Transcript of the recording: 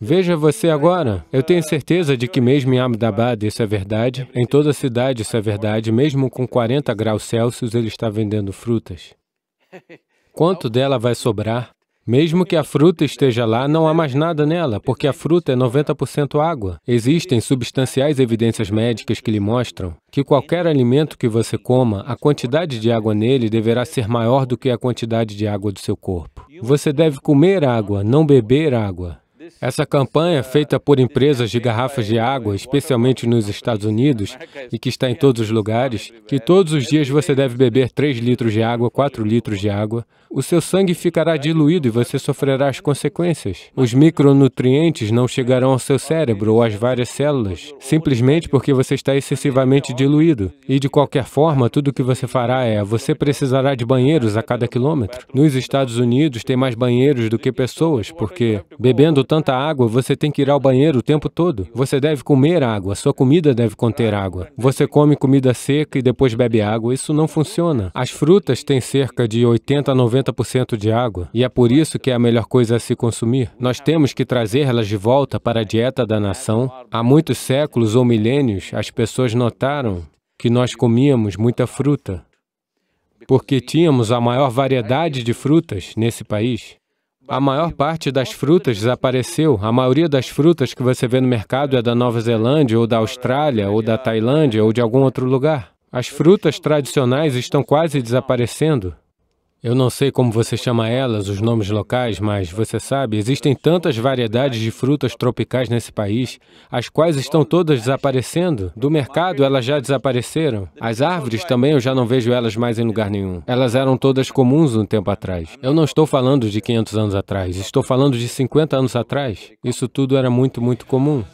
Veja você agora. Eu tenho certeza de que mesmo em Ahmedabad isso é verdade, em toda a cidade isso é verdade, mesmo com 40 graus Celsius ele está vendendo frutas. Quanto dela vai sobrar? Mesmo que a fruta esteja lá, não há mais nada nela, porque a fruta é 90% água. Existem substanciais evidências médicas que lhe mostram que qualquer alimento que você coma, a quantidade de água nele deverá ser maior do que a quantidade de água do seu corpo. Você deve comer água, não beber água. Essa campanha, feita por empresas de garrafas de água, especialmente nos Estados Unidos, e que está em todos os lugares, que todos os dias você deve beber 3 litros de água, 4 litros de água, o seu sangue ficará diluído e você sofrerá as consequências. Os micronutrientes não chegarão ao seu cérebro ou às várias células, simplesmente porque você está excessivamente diluído. E, de qualquer forma, tudo o que você fará é, você precisará de banheiros a cada quilômetro. Nos Estados Unidos, tem mais banheiros do que pessoas, porque, bebendo tanto tanta água, você tem que ir ao banheiro o tempo todo. Você deve comer água, sua comida deve conter água. Você come comida seca e depois bebe água, isso não funciona. As frutas têm cerca de 80 a 90% de água, e é por isso que é a melhor coisa a se consumir. Nós temos que trazer elas de volta para a dieta da nação. Há muitos séculos ou milênios, as pessoas notaram que nós comíamos muita fruta, porque tínhamos a maior variedade de frutas nesse país. A maior parte das frutas desapareceu. A maioria das frutas que você vê no mercado é da Nova Zelândia, ou da Austrália, ou da Tailândia, ou de algum outro lugar. As frutas tradicionais estão quase desaparecendo. Eu não sei como você chama elas, os nomes locais, mas você sabe, existem tantas variedades de frutas tropicais nesse país, as quais estão todas desaparecendo. Do mercado, elas já desapareceram. As árvores também eu já não vejo elas mais em lugar nenhum. Elas eram todas comuns um tempo atrás. Eu não estou falando de 500 anos atrás, estou falando de 50 anos atrás. Isso tudo era muito, muito comum.